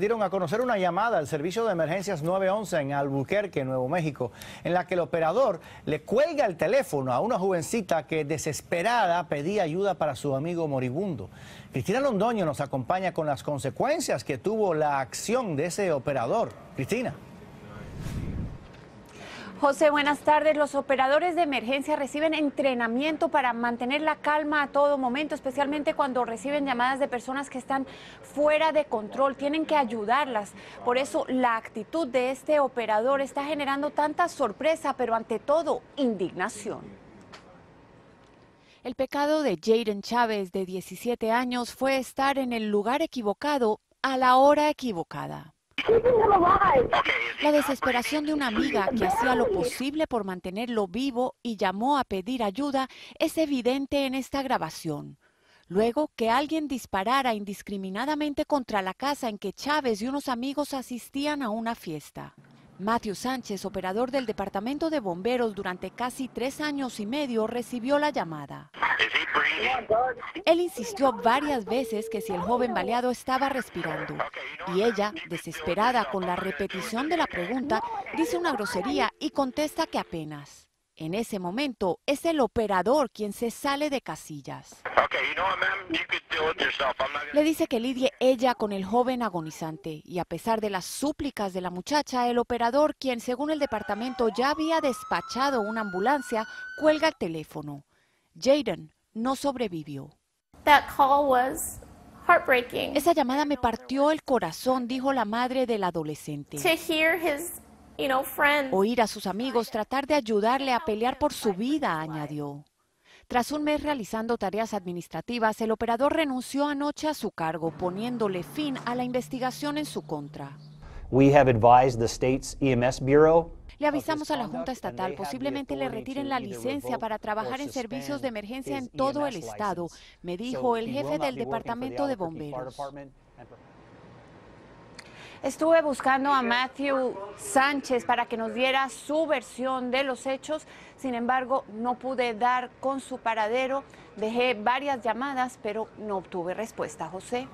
Dieron a conocer una llamada al servicio de emergencias 911 en Albuquerque, Nuevo México, en la que el operador le cuelga el teléfono a una jovencita que desesperada pedía ayuda para su amigo moribundo. Cristina Londoño nos acompaña con las consecuencias que tuvo la acción de ese operador. Cristina. José, buenas tardes. Los operadores de emergencia reciben entrenamiento para mantener la calma a todo momento, especialmente cuando reciben llamadas de personas que están fuera de control. Tienen que ayudarlas. Por eso la actitud de este operador está generando tanta sorpresa, pero ante todo indignación. El pecado de Jaden Chávez, de 17 años, fue estar en el lugar equivocado a la hora equivocada. La desesperación de una amiga que hacía lo posible por mantenerlo vivo y llamó a pedir ayuda es evidente en esta grabación. Luego que alguien disparara indiscriminadamente contra la casa en que Chávez y unos amigos asistían a una fiesta. Matthew Sánchez, operador del Departamento de Bomberos durante casi tres años y medio, recibió la llamada. Él insistió varias veces que si el joven baleado estaba respirando. Y ella, desesperada con la repetición de la pregunta, dice una grosería y contesta que apenas. En ese momento es el operador quien se sale de casillas. Le dice que lidie ella con el joven agonizante y a pesar de las súplicas de la muchacha, el operador, quien según el departamento ya había despachado una ambulancia, cuelga el teléfono. Jaden no sobrevivió. Esa llamada me partió el corazón, dijo la madre del adolescente. Oír a sus amigos tratar de ayudarle a pelear por su vida, añadió. Tras un mes realizando tareas administrativas, el operador renunció anoche a su cargo, poniéndole fin a la investigación en su contra. We have advised the state's EMS Bureau le avisamos a la Junta Estatal, posiblemente le retiren la licencia para trabajar en servicios de emergencia en e todo el estado, me dijo el jefe del Departamento de Bomberos. Estuve buscando a Matthew Sánchez para que nos diera su versión de los hechos, sin embargo no pude dar con su paradero, dejé varias llamadas, pero no obtuve respuesta, José.